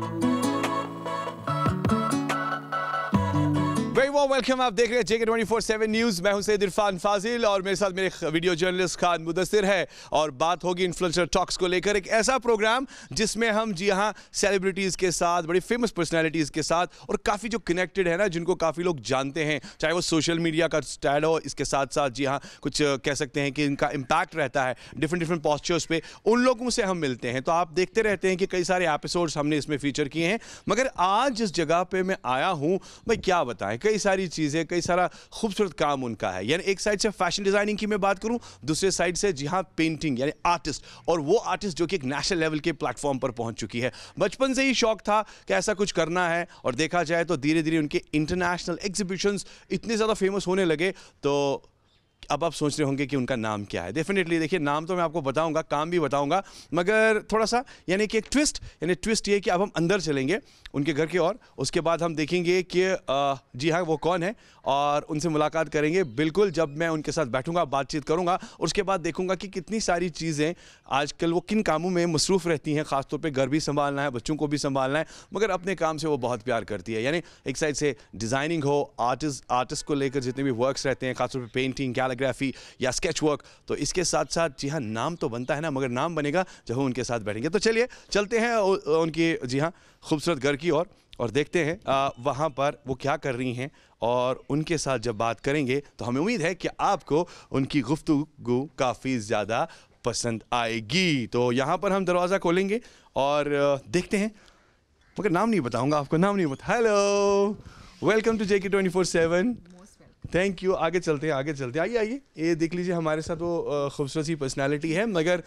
Thank you. Warm welcome आप देख रहे हैं जेके 24/7 न्यूज़ मैं हूं सैद इरफान फाजिल और मेरे साथ मेरे वीडियो जर्नलिस्ट खान मुदसर है और बात होगी इन्फ्लुएंसर टॉक्स को लेकर एक ऐसा प्रोग्राम जिसमें हम जी हाँ सेलिब्रिटीज़ के साथ बड़ी फेमस पर्सनैलिटीज़ के साथ और काफ़ी जो कनेक्टेड है ना जिनको काफ़ी लोग जानते हैं चाहे वो सोशल मीडिया का स्टाइल हो इसके साथ साथ जी हाँ कुछ कह सकते हैं कि इनका इम्पैक्ट रहता है डिफरेंट डिफरेंट पॉस्चर्स पे उन लोगों से हम मिलते हैं तो आप देखते रहते हैं कि कई सारे एपिसोड हमने इसमें फीचर किए हैं मगर आज जिस जगह पर मैं आया हूँ मैं क्या बताएं कई सारी चीज़ें कई सारा खूबसूरत काम उनका है यानी एक साइड से फैशन डिज़ाइनिंग की मैं बात करूँ दूसरे साइड से जी हाँ पेंटिंग यानी आर्टिस्ट और वो आर्टिस्ट जो कि एक नेशनल लेवल के प्लेटफॉर्म पर पहुँच चुकी है बचपन से ही शौक था कि ऐसा कुछ करना है और देखा जाए तो धीरे धीरे उनके इंटरनेशनल एग्जीबिशंस इतने ज़्यादा फेमस होने लगे तो अब आप सोच रहे होंगे कि उनका नाम क्या है डेफिनेटली देखिए नाम तो मैं आपको बताऊंगा काम भी बताऊंगा मगर थोड़ा सा यानी कि एक ट्विस्ट यानी ट्विस्ट ये कि अब हम अंदर चलेंगे उनके घर के और उसके बाद हम देखेंगे कि जी हाँ वो कौन है और उनसे मुलाकात करेंगे बिल्कुल जब मैं उनके साथ बैठूंगा बातचीत करूंगा उसके बाद देखूंगा कि कितनी सारी चीज़ें आजकल वो किन कामों में मसरूफ़ रहती हैं ख़ासतौर पर घर भी संभालना है बच्चों को भी संभालना है मगर अपने काम से वो बहुत प्यार करती है यानी एक साइड से डिज़ाइनिंग हो आर्टिस्ट आर्टिस्ट को लेकर जितने भी वर्क्स रहते हैं खासतौर पर पेंटिंग क्या कालाग्राफी या स्केच वर्क तो इसके साथ साथ जी हाँ नाम तो बनता है ना मगर नाम बनेगा जब हम उनके साथ बैठेंगे तो चलिए चलते हैं उनकी जी हाँ खूबसूरत घर की ओर और, और देखते हैं वहाँ पर वो क्या कर रही हैं और उनके साथ जब बात करेंगे तो हमें उम्मीद है कि आपको उनकी गुफ्तु काफ़ी ज़्यादा पसंद आएगी तो यहाँ पर हम दरवाज़ा खोलेंगे और देखते हैं मगर नाम नहीं बताऊंगा आपको नाम नहीं बता hello welcome to J K twenty four seven thank you आगे चलते हैं आगे चलते हैं आइए आइए ये देख लीजिए हमारे साथ वो खूबसूरत सी पर्सनैलिटी है मगर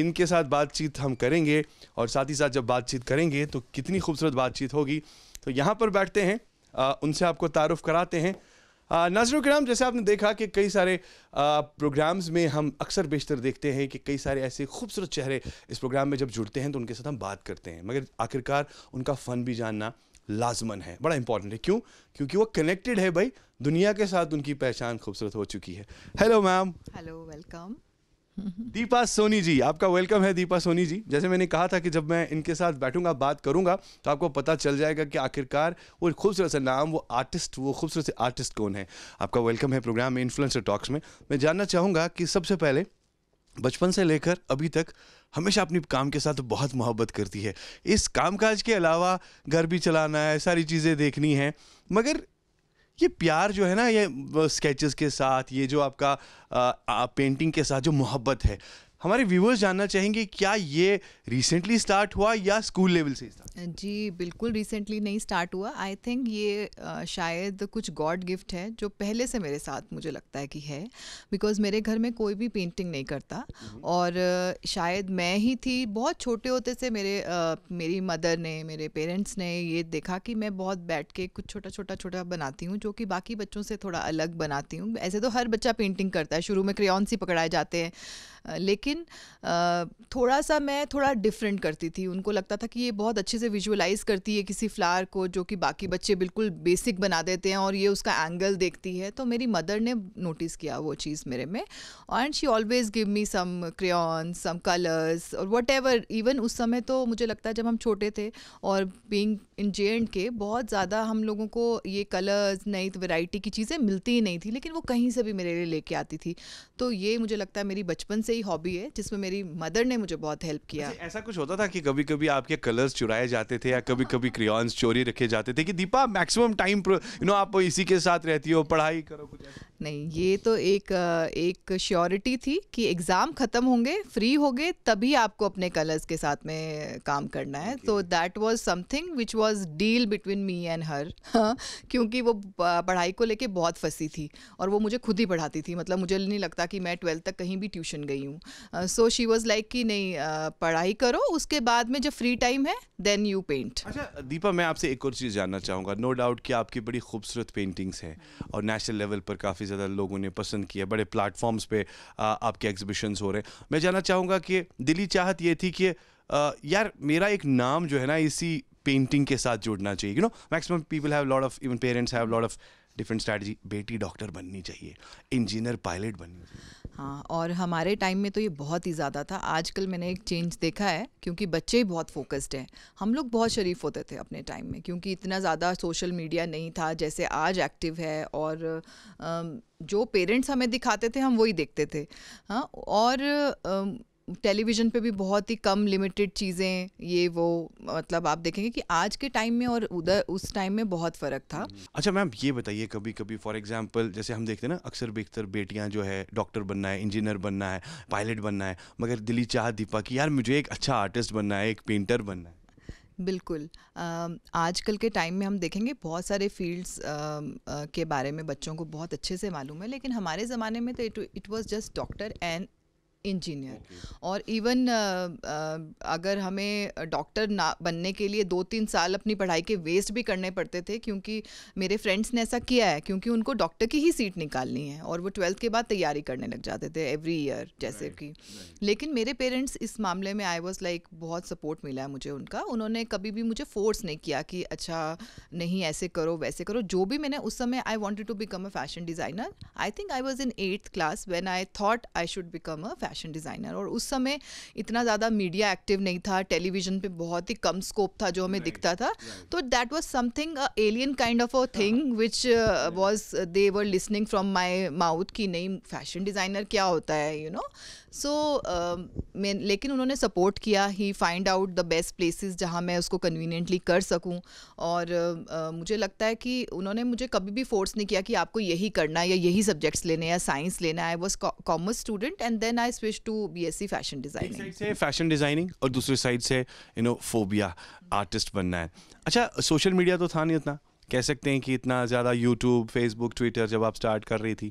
इनके साथ बातचीत हम करेंगे और साथ ही साथ जब बातचीत करेंगे तो कितनी खूबसूरत बातचीत होगी तो यहाँ पर बैठते हैं उनसे आपको तारुफ कराते हैं नजर कराम जैसे आपने देखा कि कई सारे प्रोग्राम्स में हम अक्सर बेशतर देखते हैं कि कई सारे ऐसे खूबसूरत चेहरे इस प्रोग्राम में जब जुड़ते हैं तो उनके साथ हम बात करते हैं मगर आखिरकार उनका फ़न भी जानना लाजमन है बड़ा इंपॉर्टेंट है क्यों क्योंकि वो कनेक्टेड है भाई दुनिया के साथ उनकी पहचान खूबसूरत हो चुकी है hello ma'am hello welcome Deepa Soni ji आपका वेलकम है दीपा सोनी जी जैसे मैंने कहा था कि जब मैं इनके साथ बैठूंगा बात करूंगा तो आपको पता चल जाएगा कि आखिरकार वो खूबसूरत सा नाम वो आर्टिस्ट वो खूबसूरत से आर्टिस्ट कौन है आपका वेलकम है प्रोग्राम में इन्फ्लुएंसर टॉक्स में मैं जानना चाहूँगा कि सबसे पहले बचपन से लेकर अभी तक हमेशा अपने काम के साथ बहुत मोहब्बत करती है इस कामकाज के अलावा घर भी चलाना है सारी चीज़ें देखनी है मगर ये प्यार जो है ना ये स्केचेस के साथ ये जो आपका आ, आ, पेंटिंग के साथ जो मोहब्बत है हमारे व्यूवर्स जानना चाहेंगे क्या ये रिसेंटली स्टार्ट हुआ या स्कूल लेवल से स्टार्ट जी बिल्कुल रिसेंटली नहीं स्टार्ट हुआ आई थिंक ये शायद कुछ गॉड गिफ्ट है जो पहले से मेरे साथ मुझे लगता है कि है बिकॉज मेरे घर में कोई भी पेंटिंग नहीं करता और शायद मैं ही थी बहुत छोटे होते से मेरे मेरी मदर ने मेरे पेरेंट्स ने ये देखा कि मैं बहुत बैठ के कुछ छोटा छोटा छोटा बनाती हूँ जो कि बाकी बच्चों से थोड़ा अलग बनाती हूँ ऐसे तो हर बच्चा पेंटिंग करता है शुरू में क्रेन सी पकड़ाए जाते हैं लेकिन थोड़ा सा मैं थोड़ा डिफरेंट करती थी उनको लगता था कि ये बहुत अच्छे से विजुअलाइज़ करती है किसी फ्लावर को जो कि बाकी बच्चे बिल्कुल बेसिक बना देते हैं और ये उसका एंगल देखती है तो मेरी मदर ने नोटिस किया वो चीज़ मेरे में and she always give me some crayon some colours और वट एवर इवन उस समय तो मुझे लगता है जब हम छोटे थे और बींग जे एंड के बहुत ज़्यादा हम लोगों को ये कलर्स नई वैरायटी की चीज़ें मिलती ही नहीं थी लेकिन वो कहीं से भी मेरे लिए लेके आती थी तो ये मुझे लगता है मेरी बचपन से ही हॉबी है जिसमें मेरी मदर ने मुझे बहुत हेल्प किया अच्छा, ऐसा कुछ होता था कि कभी कभी आपके कलर्स चुराए जाते थे या कभी कभी क्रियॉन्स चोरी रखे जाते थे कि Deepa maximum time you know आप इसी के साथ रहती हो पढ़ाई करो कुछ नहीं ये तो एक एक श्योरिटी थी कि एग्ज़ाम ख़त्म होंगे फ्री होंगे तभी आपको अपने कलर्स के साथ में काम करना है तो that was something which was was deal between me and her क्योंकि वो पढ़ाई को लेके बहुत फंसी थी और वो मुझे खुद ही पढ़ाती थी मतलब मुझे नहीं लगता कि मैं ट्वेल्थ तक कहीं भी ट्यूशन गई हूँ सो शी वॉज लाइक कि नहीं uh, पढ़ाई करो उसके बाद में जब फ्री टाइम है देन यू पेंट अच्छा दीपा मैं आपसे एक और चीज़ जानना चाहूँगा नो डाउट कि आपकी बड़ी खूबसूरत पेंटिंग्स हैं और नेशनल लेवल पर काफ़ी ज़्यादा लोगों ने पसंद किया बड़े प्लेटफॉर्म्स पे आपके एग्जीबिशंस हो रहे हैं मैं जानना चाहूँगा कि दिली चाहत ये थी कि यार मेरा एक नाम जो है ना इसी पेंटिंग के साथ जुड़ना चाहिए you know maximum people have lot of even parents have lot of different strategy बेटी डॉक्टर बननी चाहिए इंजीनियर पायलट बननी चाहिए हाँ और हमारे टाइम में तो ये बहुत ही ज़्यादा था आजकल मैंने एक चेंज देखा है क्योंकि बच्चे ही बहुत फोकस्ड हैं हम लोग बहुत शरीफ होते थे अपने टाइम में क्योंकि इतना ज़्यादा सोशल मीडिया नहीं था जैसे आज एक्टिव है और जो पेरेंट्स हमें दिखाते थे हम वही देखते थे हाँ और टेलीविज़न पे भी बहुत ही कम लिमिटेड चीज़ें ये वो मतलब आप देखेंगे कि आज के टाइम में और उधर उस टाइम में बहुत फ़र्क था अच्छा मैम ये बताइए कभी कभी फॉर एग्जाम्पल जैसे हम देखते हैं ना अक्सर बेखतर बेटियाँ जो है डॉक्टर बनना है इंजीनियर बनना है पायलट बनना है मगर दिली चाह दीपा कि यार मुझे एक अच्छा आर्टिस्ट बनना है एक पेंटर बनना है बिल्कुल आजकल के टाइम में हम देखेंगे बहुत सारे फील्ड्स के बारे में बच्चों को बहुत अच्छे से मालूम है लेकिन हमारे ज़माने में तो it it was just doctor and engineer और इवन अगर हमें डॉक्टर ना बनने के लिए दो तीन साल अपनी पढ़ाई के वेस्ट भी करने पड़ते थे क्योंकि मेरे फ्रेंड्स ने ऐसा किया है क्योंकि उनको डॉक्टर की ही सीट निकालनी है और वो ट्वेल्थ के बाद तैयारी करने लग जाते थे एवरी ईयर जैसे right, कि right. लेकिन मेरे पेरेंट्स इस मामले में आई वॉज लाइक बहुत सपोर्ट मिला है मुझे उनका उन्होंने कभी भी मुझे फोर्स नहीं किया कि अच्छा नहीं ऐसे करो वैसे करो जो भी मैंने उस समय I wanted to become a fashion designer I think I was in eighth class when I thought I should become a fashion fashion designer और उस समय इतना ज़्यादा मीडिया एक्टिव नहीं था टेलीविजन पे बहुत ही कम स्कोप था जो हमें दिखता था तो that was something alien kind of a thing which was they were listening from my mouth कि नहीं फैशन डिज़ाइनर क्या होता है यू नो सो लेकिन उन्होंने सपोर्ट किया ही find out the best places जहाँ मैं उसको कन्वीनियंटली कर सकूँ और uh, uh, मुझे लगता है कि उन्होंने मुझे कभी भी फोर्स नहीं किया कि आपको यही करना है या यही सब्जेक्ट्स लेने या साइंस लेना है I was commerce student and then I switch to see fashion designing से फैशन डिजाइनिंग और दूसरी साइड से यू नो फोबिया आर्टिस्ट बनना है अच्छा सोशल मीडिया तो था नहीं उतना कह सकते हैं कि इतना ज़्यादा यूट्यूब फेसबुक ट्विटर जब आप स्टार्ट कर रही थी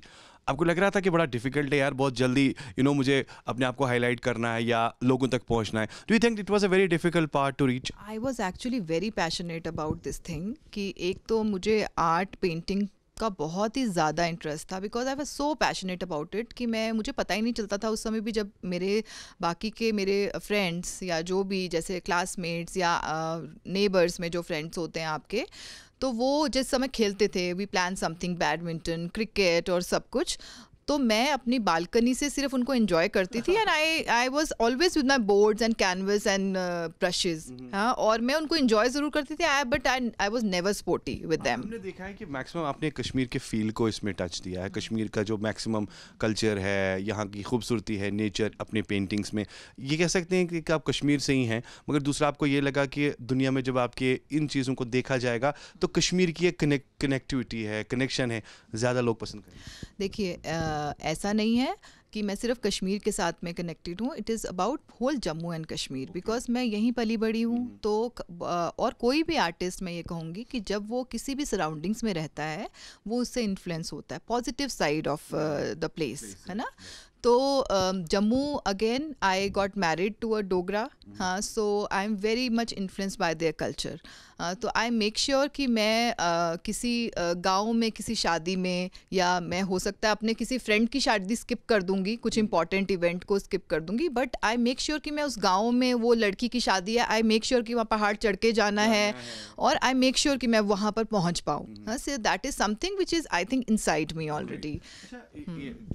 आपको लग रहा था कि बड़ा डिफिकल्ट है यार बहुत जल्दी यू you नो know, मुझे अपने आप को हाईलाइट करना है या लोगों तक पहुंचना है do you think it was a very difficult part to reach I was actually very passionate about this thing कि एक तो मुझे आर्ट पेंटिंग उसका बहुत ही ज़्यादा इंटरेस्ट था because I was so passionate about it कि मैं मुझे पता ही नहीं चलता था उस समय भी जब मेरे बाकी के मेरे फ्रेंड्स या जो भी जैसे क्लासमेट्स या नेबर्स में जो फ्रेंड्स होते हैं आपके तो वो जिस समय खेलते थे we plan something badminton cricket और सब कुछ तो मैं अपनी बालकनी से सिर्फ उनको इन्जॉय करती थी and I I was always with my boards and canvas and brushes हाँ और मैं उनको इन्जॉय ज़रूर करती थी I but I I was never sporty with them हमने देखा है कि मैक्सिमम आपने कश्मीर के फील को इसमें टच दिया है कश्मीर का जो मैक्सिमम कल्चर है यहाँ की खूबसूरती है नेचर अपने पेंटिंग्स में ये कह सकते हैं कि आप कश्मीर से ही हैं मगर दूसरा आपको ये लगा कि दुनिया में जब आपके इन चीज़ों को देखा जाएगा तो कश्मीर की एक कनेक्टिविटी है कनेक्शन है ज़्यादा लोग पसंद करें देखिए ऐसा नहीं है कि मैं सिर्फ कश्मीर के साथ में कनेक्टेड हूँ it is about whole Jammu and Kashmir because मैं यहीं पली बड़ी हूँ हम्म। तो और कोई भी आर्टिस्ट मैं ये कहूँगी कि जब वो किसी भी सराउंडिंग्स में रहता है वो उससे इन्फ्लुएंस होता है positive side of the place है ना तो Jammu again I got married to a Dogra हाँ so I am very much influence by their culture तो आई मेक श्योर कि मैं uh, किसी गांव में किसी शादी में या मैं हो सकता है अपने किसी फ्रेंड की शादी स्किप कर दूंगी कुछ इंपॉर्टेंट हम्म। इवेंट को स्किप कर दूंगी बट आई मेक श्योर कि मैं उस गाँव में वो लड़की की शादी है आई मेक श्योर कि वहाँ पहाड़ चढ़ के जाना है और आई मेक श्योर कि मैं वहाँ पर पहुँच पाऊँ so that is something which is I think inside me already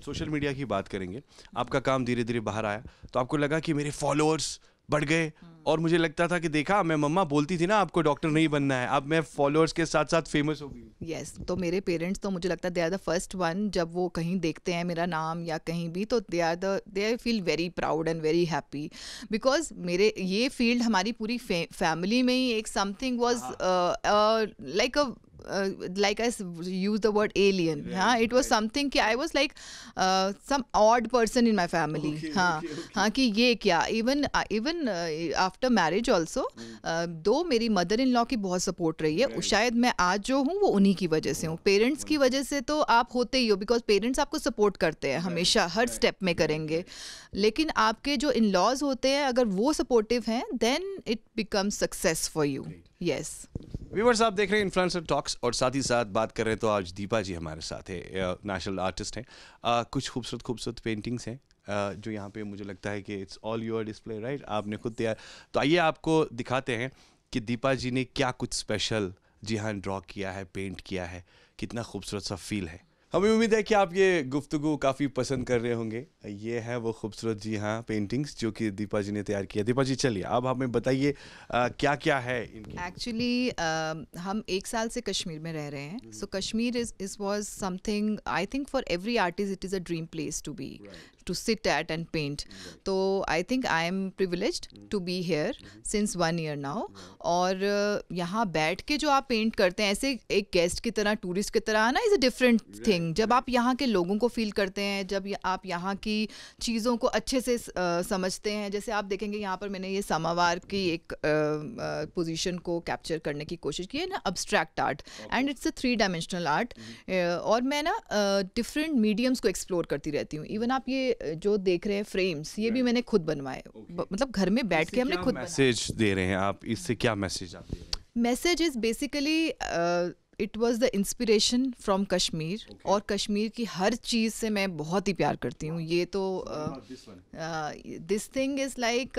social media की बात करेंगे आपका काम धीरे धीरे बाहर आया तो आपको लगा कि मेरे फॉलोअर्स बढ़ गए हम्म। और मुझे लगता था कि देखा मैं मम्मा बोलती थी ना आपको डॉक्टर नहीं बनना है अब मैं फॉलोअर्स के साथ साथ फेमस हो गई यस yes, तो मेरे पेरेंट्स तो मुझे लगता है they are the first one जब वो कहीं देखते हैं मेरा नाम या कहीं भी तो they are the they feel very proud and very happy because मेरे ये फील्ड हमारी पूरी फैमिली में ही एक something was like a like I use the word alien हाँ इट वॉज समथिंग कि I was like some odd person in my family हाँ हाँ कि ये क्या even even after marriage also though मेरी मदर इन लॉ की बहुत सपोर्ट रही है शायद मैं आज जो हूँ वो उन्हीं की वजह से हूँ पेरेंट्स की वजह से तो आप होते ही हो बिकॉज पेरेंट्स आपको सपोर्ट करते हैं हमेशा हर स्टेप में करेंगे लेकिन आपके जो इन लॉज होते हैं अगर वो सपोर्टिव हैं then it become success for you yes viewers आप देख रहे हैं इन्फ्लुएंसर टॉक्स और साथ ही साथ बात कर रहे हैं तो आज दीपा जी हमारे साथ है नेशनल आर्टिस्ट हैं कुछ खूबसूरत खूबसूरत पेंटिंग्स हैं जो यहाँ पे मुझे लगता है कि it's all your display right आपने खुद तैयार तो आइए आपको दिखाते हैं कि दीपा जी ने क्या कुछ स्पेशल जी हाँ ड्रॉ किया है पेंट किया है कितना खूबसूरत सा फील है हमें उम्मीद है कि आप ये गुफ्तु काफ़ी पसंद कर रहे होंगे ये है वो खूबसूरत जी हाँ पेंटिंग्स जो कि दीपा जी ने तैयार किया दीपा जी चलिए अब हमें बताइए क्या क्या है एक्चुअली uh, हम एक साल से कश्मीर में रह रहे हैं so hmm. Kashmir is is was something I think for every artist it is a dream place to be to sit at and paint तो I think I am privilege to be here since one year now और uh, यहाँ बैठ के जो आप paint करते हैं ऐसे एक गेस्ट की तरह टूरिस्ट की तरह ना इज़ अ डिफरेंट थिंग जब आप यहाँ के लोगों को फील करते हैं जब आप यहाँ की चीज़ों को अच्छे से uh, समझते हैं जैसे आप देखेंगे यहाँ पर मैंने ये समावार की एक पोजिशन uh, को कैप्चर करने की कोशिश की है ना abstract art and it's a three dimensional art और मैं ना डिफरेंट मीडियम्स को एक्सप्लोर करती रहती हूँ इवन आप ये जो देख रहे हैं फ्रेम्स ये भी मैंने खुद बनवाए मतलब घर में बैठ के हमने खुद मैसेज दे रहे हैं आप इससे क्या मैसेज आप हैं message is basically it was the inspiration from Kashmir और कश्मीर की हर चीज़ से मैं बहुत ही प्यार करती हूँ ये तो this thing is like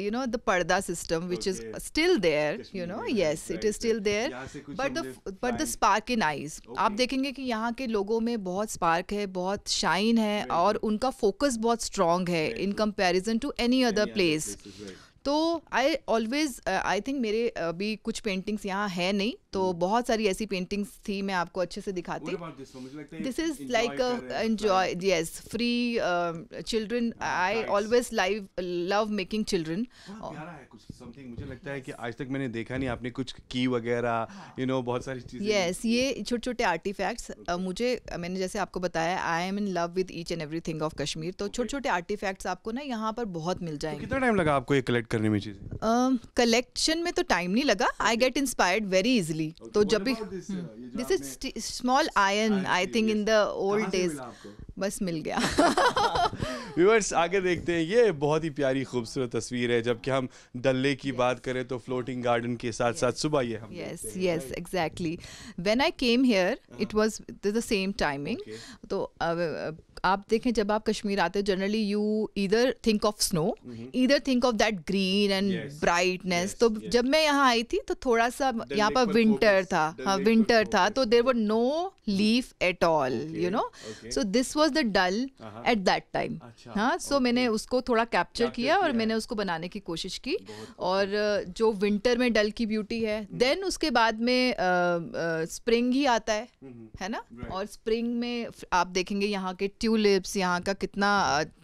you know the पर्दा system which is still there you know yes it is still there but the but the spark in eyes आप देखेंगे कि यहाँ के लोगों में बहुत स्पार्क है बहुत शाइन है और उनका फोकस बहुत स्ट्रांग है in comparison to any other place तो आई ऑलवेज आई थिंक मेरे अभी uh, कुछ पेंटिंग्स यहाँ है नहीं तो बहुत सारी ऐसी पेंटिंग्स थी मैं आपको अच्छे से दिखाती this is like enjoy yes free children I always live love making children मुझे लगता है कि आज तक मैंने देखा नहीं आपने कुछ की वगैरह यू हाँ। नो बहुत सारी चीजें यस yes, ये छोटे छोटे आर्टिफैक्ट्स मुझे मैंने जैसे आपको बताया I am in love with each and thing of Kashmir तो छोटे छोटे आर्टिफैक्ट्स आपको ना यहाँ पर बहुत मिल तो जाएंगे कितना टाइम लगा आपको ये कलेक्ट करने में चीजें कलेक्शन में तो टाइम नहीं लगा I get inspired very easily the तो जब भी this is small ion I think in the old days बस मिल गया व्यूअर्स आगे देखते हैं ये बहुत ही प्यारी खूबसूरत तस्वीर है जबकि हम डल्ले की yes. बात करें तो फ्लोटिंग गार्डन के साथ yes. साथ सुबह ये हम yes yes exactly when I came here it was the same timing तो uh, uh, आप देखें जब आप कश्मीर आते हो जनरली यू इधर थिंक ऑफ स्नो इधर think of that green and brightness तो जब मैं यहाँ आई थी तो थोड़ा सा यहाँ पर विंटर था हाँ विंटर था तो there were no leaf at all you know so this was the dull at that time हाँ सो मैंने उसको थोड़ा कैप्चर किया और मैंने उसको बनाने की कोशिश की और जो विंटर में डल की ब्यूटी है देन हम्म। उसके बाद में स्प्रिंग ही आता है हम्म, हम्म। है ना और स्प्रिंग में आप देखेंगे यहाँ के ट्यूलिप्स यहाँ का कितना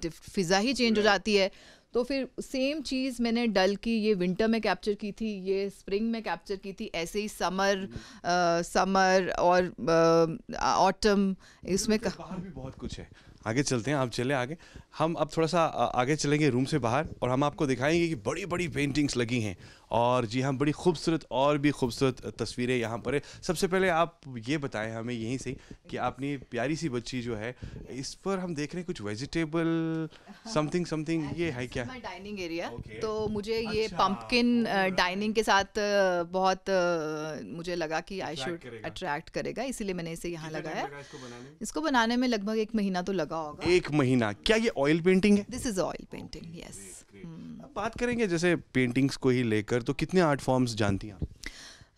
फिज़ा ही चेंज हो जाती है तो फिर सेम चीज़ मैंने डल की ये विंटर में कैप्चर की थी ये स्प्रिंग में कैप्चर की थी ऐसे ही समर आ, समर और ऑटम इसमें कहा बाहर भी बहुत कुछ है आगे चलते हैं आप चले आगे हम अब थोड़ा सा आगे चलेंगे रूम से बाहर और हम आपको दिखाएंगे कि बड़ी बड़ी पेंटिंग्स लगी हैं और जी हम हाँ, बड़ी खूबसूरत और भी खूबसूरत तस्वीरें यहाँ पर है सबसे पहले आप ये बताएं हमें यहीं से कि आपने प्यारी सी बच्ची जो है इस पर हम देख रहे हैं कुछ वेजिटेबल समथिंग समथिंग ये है क्या डाइनिंग एरिया okay. तो मुझे अच्छा, ये पम्पकिन डाइनिंग के साथ uh, बहुत uh, मुझे लगा कि आई शुड अट्रैक्ट करेगा इसीलिए मैंने इसे यहाँ लगाया इसको बनाने में लगभग एक महीना तो लगा होगा एक महीना क्या ये ऑयल पेंटिंग है this is oil painting yes बात करेंगे जैसे पेंटिंग्स को ही लेकर तो कितने आर्ट फॉर्म्स जानती हैं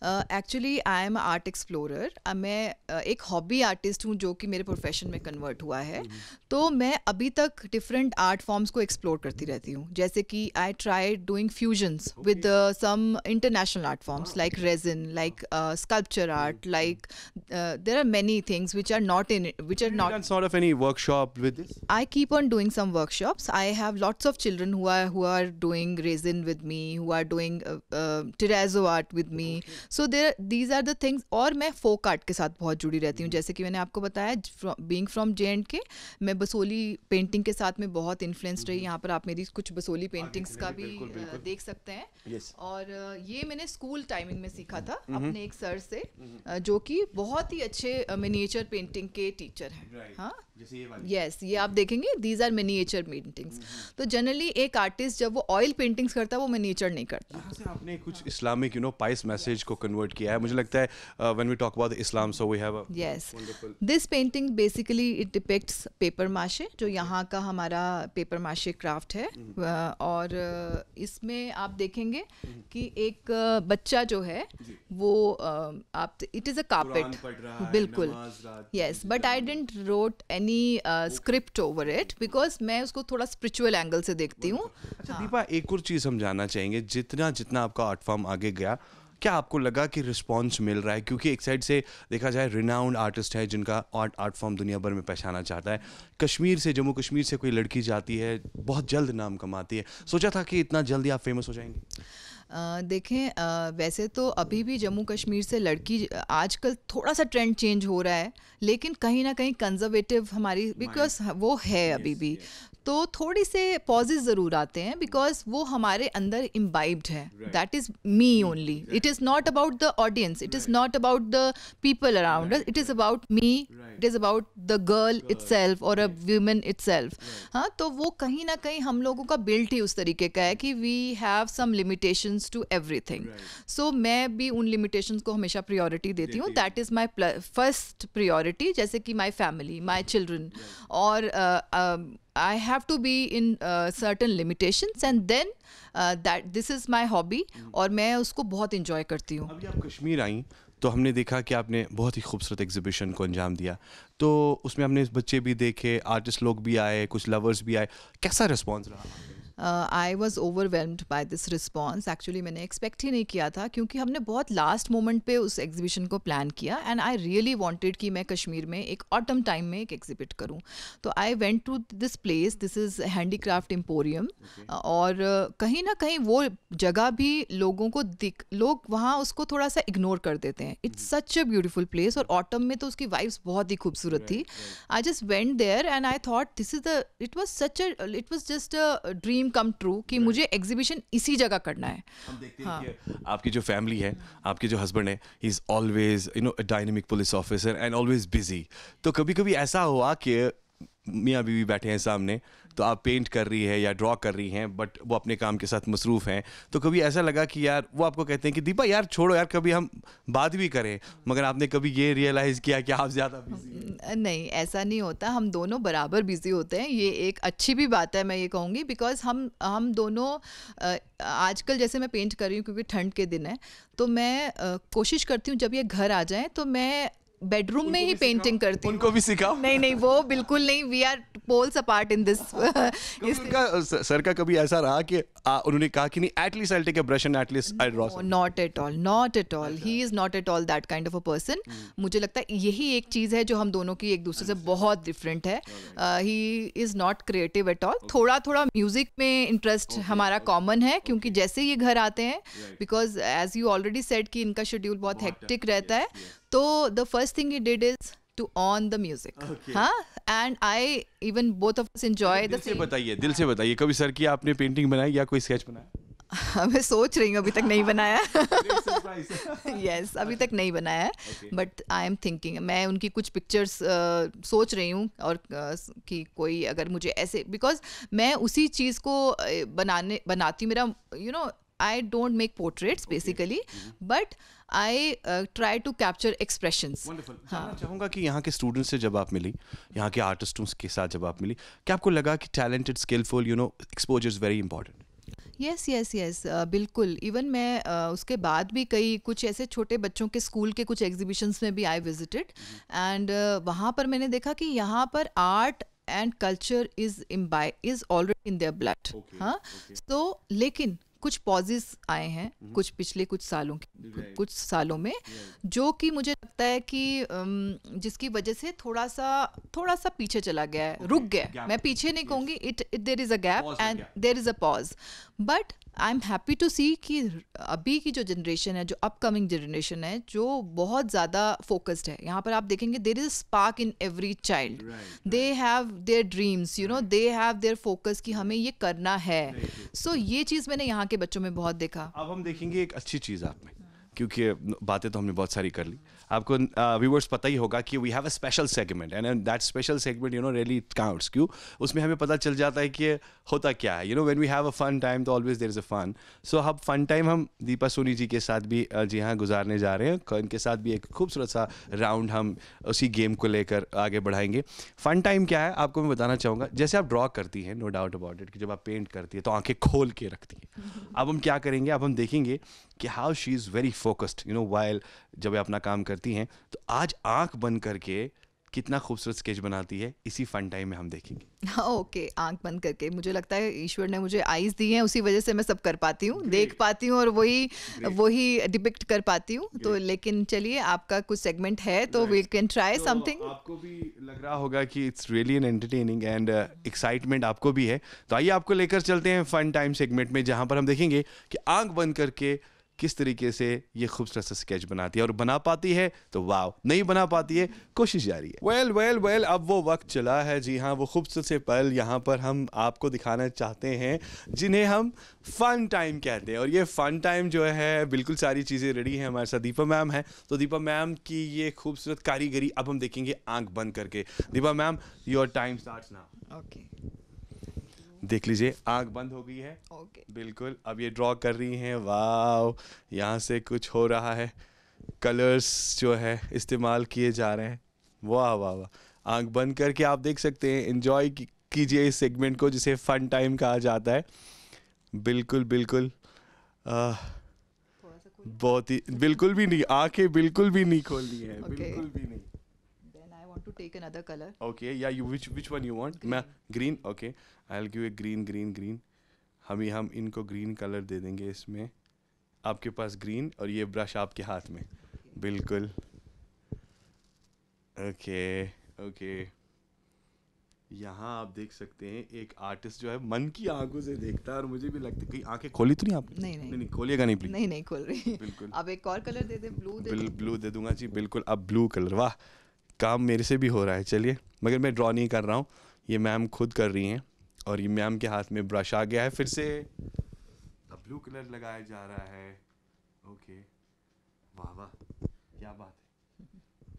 actually I am art explorer मैं uh, एक हॉबी आर्टिस्ट हूँ जो कि मेरे प्रोफेशन में कन्वर्ट हुआ है mm-hmm. तो मैं अभी तक डिफरेंट आर्ट फॉर्म्स को एक्सप्लोर करती रहती हूँ जैसे कि I try doing fusions with some international art forms like resin like sculpture art like there are many things which are not in which are not sort of any workshop with this? I keep on doing some workshops. I have lots of children who are who are doing resin with me, who are doing uh, uh terrazzo art with me. So there these are the things और मैं folk art के साथ बहुत जुड़ी रहती हूँ hmm. जैसे कि मैंने आपको बताया बींग फ्रॉम जे एंड के मैं बसोली पेंटिंग के साथ में बहुत इन्फ्लुएंस्ड रही hmm. यहाँ पर आप मेरी कुछ बसोली पेंटिंग्स हाँ, का भी देख सकते हैं और ये मैंने स्कूल टाइमिंग में सीखा hmm. था अपने एक सर से जो कि बहुत ही अच्छे मिनिएचर पेंटिंग के टीचर हैं हाँ यस ये आप देखेंगे दीज आर मिनिएचर पेंटिंग्स तो जनरली एक आर्टिस्ट जब वो ऑयल पेंटिंग्स करता है वो मिनिएचर नहीं करता आपने कुछ Islamic you know pious message को कन्वर्ट किया है मुझे लगता है when we talk about Islam so we have yes this painting basically it depicts papier mache जो यहाँ का हमारा पेपर माशे क्राफ्ट है mm-hmm. uh, और uh, इसमें आप देखेंगे mm-hmm. कि एक uh, बच्चा जो है वो आप इट इज़ अ कार्पेट बिल्कुल yes but I didn't wrote any script over it because मैं उसको थोड़ा स्पिरिचुअल एंगल से देखती हूँ अच्छा हाँ। दीपा एक और चीज़ हम जानना चाहेंगे जितना जितना आपका आर्ट फॉर्म आगे गया क्या आपको लगा कि रिस्पॉन्स मिल रहा है क्योंकि एक साइड से देखा जाए रिनाउंड आर्टिस्ट है जिनका आर्ट आर्ट फॉर्म दुनिया भर में पहचाना जाता है कश्मीर से जम्मू कश्मीर से कोई लड़की जाती है बहुत जल्द नाम कमाती है सोचा था कि इतना जल्दी आप फेमस हो जाएंगे आ, देखें आ, वैसे तो अभी भी जम्मू कश्मीर से लड़की आजकल थोड़ा सा ट्रेंड चेंज हो रहा है लेकिन कहीं ना कहीं कंजर्वेटिव हमारी बिकॉज वो है अभी भी तो थोड़ी से पॉजेज ज़रूर आते हैं बिकॉज वो हमारे अंदर इम्बाइब्ड है that is me only it is not about the audience it is not about the people around it is about me it is about the girl itself और a women it self हाँ तो वो कहीं ना कहीं हम लोगों का बिल्ट ही उस तरीके का है कि we have some limitation to everything so मैं भी उन लिमिटेशंस को हमेशा प्रियोरिटी देती हूँ that is my first priority जैसे कि माई फैमिली माई चिल्ड्रन और uh, uh, I have to be in uh, certain limitations and then that this is my hobby और मैं उसको बहुत enjoy करती हूँ अभी आप कश्मीर आई तो हमने देखा कि आपने बहुत ही खूबसूरत एग्जीबिशन को अंजाम दिया तो उसमें हमने बच्चे भी देखे आर्टिस्ट लोग भी आए कुछ लवर्स भी आए कैसा रिस्पॉन्स रहा I was overwhelmed by this response actually मैंने एक्सपेक्ट ही नहीं किया था क्योंकि हमने बहुत लास्ट मोमेंट पे उस एग्जीबिशन को प्लान किया एंड आई रियली वॉन्टेड कि मैं कश्मीर में एक ऑटम टाइम में एक एग्जिबिट करूँ तो I went to this place this is handicraft emporium और uh, कहीं ना कहीं वो जगह भी लोगों को दिख लोग वहाँ उसको थोड़ा सा इग्नोर कर देते हैं it's such a beautiful place और ऑटम में तो उसकी वाइब्स बहुत ही खूबसूरत थी I just went there and I thought this is the it was such it was just a dream come true कि right. मुझे एग्जीबिशन इसी जगह करना है हम देखते हाँ. हैं आपकी जो फैमिली है आपके जो हस्बैंड है he is always you know dynamic police officer and always busy तो कभी कभी ऐसा हुआ कि मियाँ बीवी बैठे हैं सामने तो आप पेंट कर रही है या ड्रॉ कर रही हैं बट वो अपने काम के साथ मसरूफ़ हैं तो कभी ऐसा लगा कि यार वो आपको कहते हैं कि दीपा यार छोड़ो यार कभी हम बात भी करें मगर आपने कभी ये रियलाइज़ किया कि आप ज़्यादा नहीं ऐसा नहीं होता हम दोनों बराबर बिज़ी होते हैं ये एक अच्छी भी बात है मैं ये कहूँगी बिकॉज हम हम दोनों आजकल जैसे मैं पेंट कर रही हूँ क्योंकि ठंड के दिन है तो मैं कोशिश करती हूँ जब ये घर आ जाए तो मैं बेडरूम में ही पेंटिंग करती उनको भी सिखाओ नहीं नहीं वो बिल्कुल नहीं we are poles apart in this sir का कभी ऐसा रहा कि आ, उन्होंने कहा कि नहीं at least I take a brush and at least I draw not at all not at all he is not at all that kind of a person मुझे लगता है यही एक चीज है जो हम दोनों की एक दूसरे से बहुत डिफरेंट है he is not creative at all थोड़ा थोड़ा म्यूजिक में इंटरेस्ट हमारा कॉमन है क्योंकि जैसे ये घर आते हैं because as you already said कि इनका शेड्यूल बहुत हेक्टिक रहता है तो the first thing he did is to on the music हाँ and I even both of enjoy दिल से बताइए दिल से बताइए कभी सर की आपने पेंटिंग बनाई या कोई स्केच बनाया मैं सोच रही हूँ अभी तक नहीं बनाया यस अभी तक नहीं बनाया बट आई एम थिंकिंग मैं उनकी कुछ पिक्चर्स uh, सोच रही हूँ और uh, कि कोई अगर मुझे ऐसे बिकॉज मैं उसी चीज़ को बनाने बनाती मेरा you you know know, I don't make portraits basically but mm-hmm. but I try to capture expression चाहूँगा कि यहाँ के स्टूडेंट्स से जब आप मिली यहाँ के आर्टिस्टों के साथ जब आप मिली क्या आपको लगा कि talented skillful you know exposure is very important yes yes yes बिल्कुल इवन मैं uh, उसके बाद भी कई कुछ ऐसे छोटे बच्चों के स्कूल के कुछ एग्जीबिशंस में भी आई विजिटेड एंड वहाँ पर मैंने देखा कि यहाँ पर art and culture is imbibe is already in their blood हाँ तो लेकिन कुछ पॉजेज आए हैं हम्म। कुछ पिछले कुछ सालों के कुछ सालों में जो कि मुझे लगता है कि जिसकी वजह से थोड़ा सा थोड़ा सा पीछे चला गया है रुक गया मैं पीछे नहीं कहूँगी it there is a gap and there is a pause but I am happy to see कि अभी की जो जनरेशन है जो अपकमिंग जनरेशन है जो बहुत ज़्यादा फोकस्ड है यहाँ पर आप देखेंगे there is spark in every child they have their dreams you know they have their focus कि हमें ये करना है सो right, so, ये चीज़ मैंने यहाँ के बच्चों में बहुत देखा अब हम देखेंगे एक अच्छी चीज़ आप में क्योंकि बातें तो हमने बहुत सारी कर ली आपको व्यूवर्स uh, पता ही होगा कि we have a special segment and and that special segment you know really counts क्यों उसमें हमें पता चल जाता है कि होता क्या है you know when we have a fun time तो always there is a fun so हम फन टाइम हम दीपा सोनी जी के साथ भी जी हाँ गुजारने जा रहे हैं इनके साथ भी एक खूबसूरत सा राउंड हम उसी गेम को लेकर आगे बढ़ाएंगे फन टाइम क्या है आपको मैं बताना चाहूँगा जैसे आप ड्रॉ करती हैं नो डाउट अबाउट इट कि जब आप पेंट करती है तो आंखें खोल के रखती हैं अब हम क्या करेंगे अब हम देखेंगे कि how she is very focused you know while जब वे अपना काम करती हैं तो आज आंख बंद करके कितना खूबसूरत स्केच बनाती है इसी फन टाइम में हम देखेंगे ओके आंख बंद करके मुझे लगता है ईश्वर ने मुझे आईज दी हैं उसी वजह से मैं सब कर पाती हूँ देख पाती हूँ और वही वही डिपिक्ट कर पाती हूँ तो लेकिन चलिए आपका कुछ सेगमेंट है तो वी कैन ट्राई समथिंग आपको भी लग रहा होगा कि it's really an entertaining and excitement आपको भी है तो आइए आपको लेकर चलते हैं फन टाइम सेगमेंट में जहाँ पर हम देखेंगे कि आंख बंद करके किस तरीके से ये खूबसूरत सा स्केच बनाती है और बना पाती है तो वाव नहीं बना पाती है कोशिश जारी है वेल वेल वेल अब वो वक्त चला है जी हाँ वो खूबसूरत से पल यहाँ पर हम आपको दिखाना चाहते हैं जिन्हें हम फ़न टाइम कहते हैं और ये फ़न टाइम जो है बिल्कुल सारी चीज़ें रेडी हैं हमारे साथ दीपा मैम है तो दीपा मैम की ये खूबसूरत कारीगरी अब हम देखेंगे आंख बंद करके Deepa ma'am your time start ना ओके देख लीजिए आग बंद हो गई है ओके okay. बिल्कुल अब ये ड्रॉ कर रही हैं वाह यहाँ से कुछ हो रहा है कलर्स जो है इस्तेमाल किए जा रहे हैं वाह वाह वाह आँख बंद करके आप देख सकते हैं इन्जॉय कीजिए इस सेगमेंट को जिसे फ़न टाइम कहा जाता है बिल्कुल बिल्कुल आ, बहुत ही बिल्कुल भी नहीं आंखें बिल्कुल भी नहीं रही है okay. बिल्कुल भी नहीं to take another color okay yeah you which which one you want green, Ma- green? okay i'll give you green green green हम ही हम इनको ग्रीन कलर दे देंगे इसमें आपके पास ग्रीन और ये ब्रश आपके हाथ में okay. बिल्कुल ओके ओके यहाँ आप देख सकते हैं एक आर्टिस्ट जो है मन की आंखों से देखता है और मुझे भी लगता है कहीं आंखें खोली तो नहीं आपने नहीं नहीं, नहीं खोलिएगा नहीं प्लीज नहीं नहीं खोल रही बिल्कुल अब एक और कलर दे दे ब्लू दे ब्लू दे दूंगा जी बिल्कुल अब ब्लू कलर वाह काम मेरे से भी हो रहा है चलिए मगर मैं ड्रॉ नहीं कर रहा हूँ ये मैम खुद कर रही हैं और ये मैम के हाथ में ब्रश आ गया है फिर से ब्लू कलर लगाया जा रहा है ओके वाह वाह क्या बात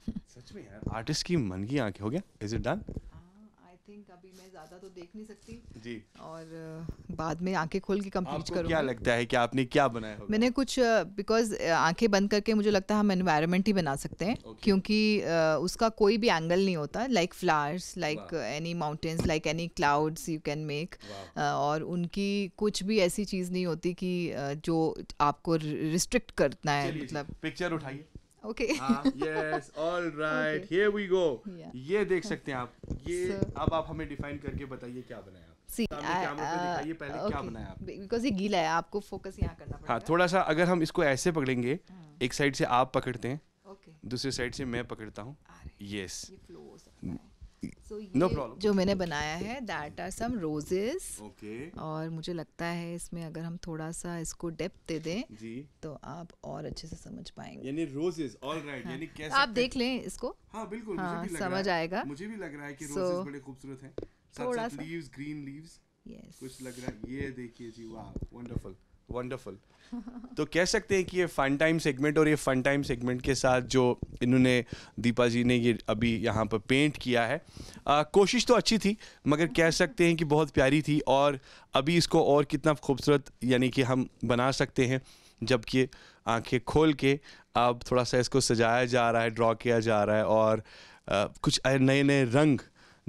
है सच में यार आर्टिस्ट की मन की आंखें हो गया इज इट डन थिंक अभी मैं ज़्यादा तो देख नहीं सकती जी और बाद में आंखें खोल के कंप्लीट करूँ क्या लगता है कि आपने क्या बनाया होगा? मैंने कुछ बिकॉज आंखें बंद करके मुझे लगता है हम एनवायरमेंट ही बना सकते हैं okay. क्योंकि uh, उसका कोई भी एंगल नहीं होता like flowers like any mountains like any clouds you can make और उनकी कुछ भी ऐसी चीज़ नहीं होती कि uh, जो आपको रिस्ट्रिक्ट करना है मतलब पिक्चर उठाइए okay yes all right here we go ये देख सकते हैं आप ये so, अब आप हमें डिफाइन करके बताइए क्या बनाया uh, आपको फोकस यहाँ करना हाँ थोड़ा सा अगर हम इसको ऐसे पकड़ेंगे हाँ। एक साइड से आप पकड़ते हैं दूसरे साइड से मैं पकड़ता हूँ यस so no problem. जो मैंने बनाया है that are some roses okay और मुझे लगता है इसमें अगर हम थोड़ा सा इसको डेप्थ दे दें जी. तो आप और अच्छे से समझ पाएंगे यानी रोजेस ऑल राइट यानी कैसे तो आप देख लें इसको हाँ बिल्कुल हाँ, मुझे भी लग समझ रहा है, आएगा मुझे भी लग रहा है कि रोजेस so, बड़े खूबसूरत हैं थोड़ा सा लीव्स ग्रीन लीव्स यस कुछ लग रहा है ये देखिए जी वाह वंडरफुल वंडरफुल तो कह सकते हैं कि ये फन टाइम सेगमेंट और ये फन टाइम सेगमेंट के साथ जो इन्होंने दीपा जी ने ये अभी यहाँ पर पेंट किया है आ, कोशिश तो अच्छी थी मगर कह सकते हैं कि बहुत प्यारी थी और अभी इसको और कितना खूबसूरत यानी कि हम बना सकते हैं जबकि आंखें खोल के अब थोड़ा सा इसको सजाया जा रहा है ड्रॉ किया जा रहा है और आ, कुछ नए नए रंग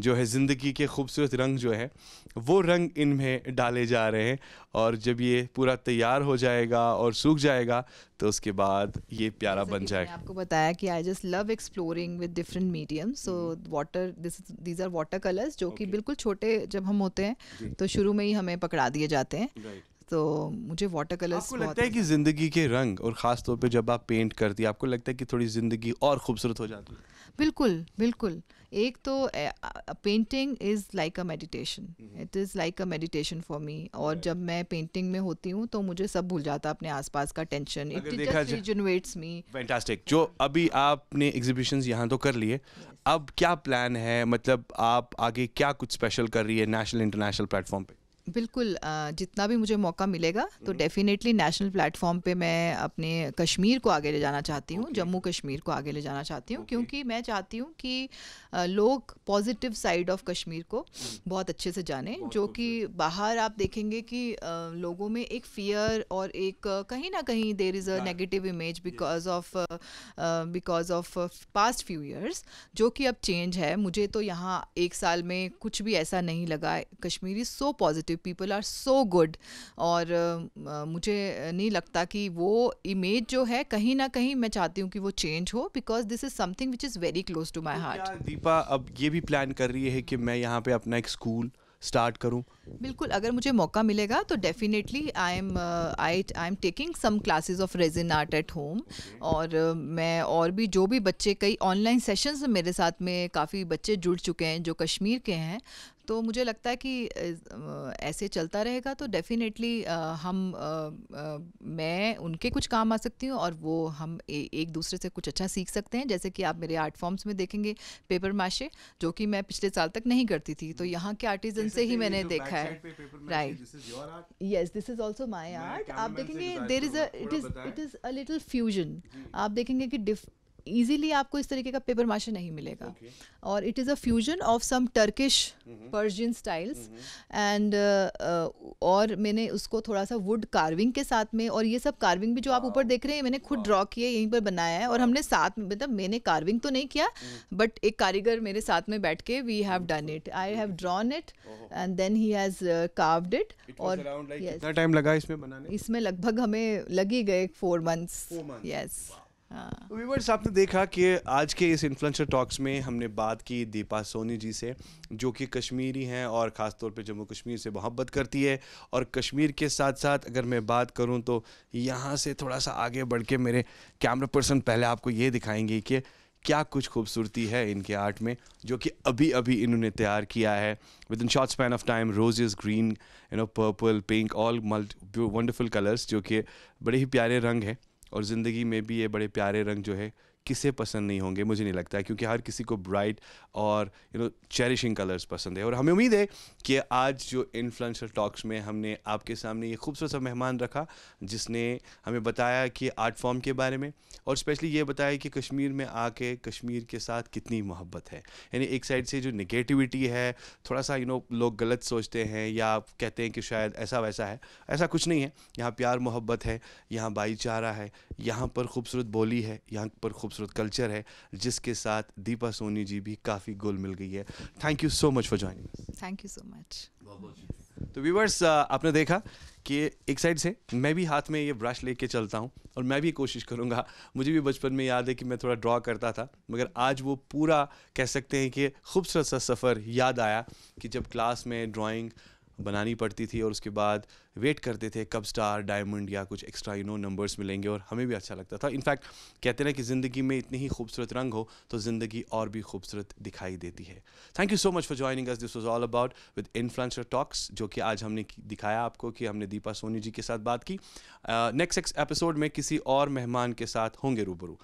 जो है ज़िंदगी के खूबसूरत रंग जो है वो रंग इनमें डाले जा रहे हैं और जब ये पूरा तैयार हो जाएगा और सूख जाएगा तो उसके बाद ये प्यारा बन जाएगा आपको बताया कि I just love exploring with different medium so water this these are water colours जो okay. कि बिल्कुल छोटे जब हम होते हैं तो शुरू में ही हमें पकड़ा दिए जाते हैं right. तो मुझे वाटर कलर आपको लगता है कि ज़िंदगी के रंग और ख़ास तौर पे जब आप पेंट करती है आपको लगता है कि थोड़ी ज़िंदगी और खूबसूरत हो जाती है बिल्कुल बिल्कुल एक तो painting is like a meditation it is like a meditation for me और जब मैं पेंटिंग में होती हूँ तो मुझे सब भूल जाता अपने आसपास का tension it just me fantastic जो अभी आपने एग्जीबिशन यहाँ तो कर लिए अब क्या प्लान है मतलब आप आगे क्या कुछ स्पेशल कर रही है नेशनल इंटरनेशनल प्लेटफॉर्म पे बिल्कुल जितना भी मुझे मौका मिलेगा तो डेफिनेटली नेशनल प्लेटफॉर्म पे मैं अपने कश्मीर को आगे ले जाना चाहती हूँ okay. जम्मू कश्मीर को आगे ले जाना चाहती हूँ okay. क्योंकि मैं चाहती हूँ कि लोग पॉजिटिव साइड ऑफ कश्मीर को हम्म। बहुत अच्छे से जाने जो कि बाहर आप देखेंगे कि लोगों में एक फियर और एक कहीं ना कहीं there is a negative image because of because of past few years जो कि अब चेंज है मुझे तो यहाँ एक साल में कुछ भी ऐसा नहीं लगा Kashmir is so positive creative people are so good और uh, मुझे नहीं लगता कि वो इमेज जो है कहीं ना कहीं मैं चाहती हूँ कि वो चेंज हो because this is something which is very close to my heart Deepa अब ये भी प्लान कर रही है कि मैं यहाँ पे अपना एक स्कूल स्टार्ट करूं बिल्कुल अगर मुझे मौका मिलेगा तो definitely I am I I am taking some classes of resin art at home और uh, मैं और भी जो भी बच्चे कई ऑनलाइन सेशंस मेरे साथ में काफ़ी बच्चे जुड़ चुके हैं जो कश्मीर के हैं तो मुझे लगता है कि ऐसे चलता रहेगा तो डेफिनेटली हम मैं उनके कुछ काम आ सकती हूँ और वो हम ए, एक दूसरे से कुछ अच्छा सीख सकते हैं जैसे कि आप मेरे आर्ट फॉर्म्स में देखेंगे पेपर माशे जो कि मैं पिछले साल तक नहीं करती थी तो hmm. यहाँ के आर्टिजन से ही मैंने देखा है right yes this is also my art आप देखेंगे there is it is it is a little fusion आप देखेंगे कि ईजिली आपको इस तरीके का पेपर माशा नहीं मिलेगा और it is a fusion of some Turkish Persian styles and और मैंने उसको थोड़ा सा वुड कार्विंग के साथ में और ये सब कार्विंग भी जो आप ऊपर देख रहे हैं मैंने खुद ड्रॉ किए यहीं पर बनाया है और हमने साथ में मतलब मैंने कार्विंग तो नहीं किया बट mm. एक कारीगर मेरे साथ में बैठ के we have done it I have drawn it and then he has carved it और टाइम लगा इसमें बनाने इसमें लगभग हमें लगी गए फोर मंथ्स यस व्यूवर्स हाँ। आपने देखा कि आज के इस इन्फ्लुएंसर टॉक्स में हमने बात की दीपा सोनी जी से जो कि कश्मीरी हैं और ख़ासतौर पे जम्मू कश्मीर से मोहब्बत करती है और कश्मीर के साथ साथ अगर मैं बात करूं तो यहां से थोड़ा सा आगे बढ़ के मेरे कैमरा पर्सन पहले आपको ये दिखाएंगे कि क्या कुछ खूबसूरती है इनके आर्ट में जो कि अभी अभी इन्होंने तैयार किया है within short span of time roses green you know purple pink all multi wonderful colours जो कि बड़े ही प्यारे रंग हैं और ज़िंदगी में भी ये बड़े प्यारे रंग जो है किसे पसंद नहीं होंगे मुझे नहीं लगता है क्योंकि हर किसी को ब्राइट और यू नो चेरिशिंग कलर्स पसंद है और हमें उम्मीद है कि आज जो इन्फ्लुएंसर टॉक्स में हमने आपके सामने ये खूबसूरत सा मेहमान रखा जिसने हमें बताया कि आर्ट फॉर्म के बारे में और स्पेशली ये बताया कि कश्मीर में आके कश्मीर के साथ कितनी मोहब्बत है यानी एक साइड से जो निगेटिविटी है थोड़ा सा यू नो लोग गलत सोचते हैं या आप कहते हैं कि शायद ऐसा वैसा है ऐसा कुछ नहीं है यहाँ प्यार मोहब्बत है यहाँ भाईचारा है यहाँ पर खूबसूरत बोली है यहाँ पर खूबसूरत कल्चर है जिसके साथ दीपा सोनी जी भी काफ़ी काफ़ी गोल मिल गई है thank you so much for joining thank you so much तो व्यूवर्स uh, आपने देखा कि एक साइड से मैं भी हाथ में ये ब्रश लेके चलता हूँ और मैं भी कोशिश करूँगा मुझे भी बचपन में याद है कि मैं थोड़ा ड्रॉ करता था मगर आज वो पूरा कह सकते हैं कि खूबसूरत सा सफ़र याद आया कि जब क्लास में ड्राइंग बनानी पड़ती थी और उसके बाद वेट करते थे कब स्टार डायमंड या कुछ एक्स्ट्रा यू नो नंबर्स मिलेंगे और हमें भी अच्छा लगता था इनफैक्ट कहते ना कि ज़िंदगी में इतनी ही खूबसूरत रंग हो तो ज़िंदगी और भी खूबसूरत दिखाई देती है thank you so much for joining us this was all about with influencer talks जो कि आज हमने दिखाया आपको कि हमने दीपा सोनी जी के साथ बात की नेक्स्ट uh, एपिसोड में किसी और मेहमान के साथ होंगे रूबरू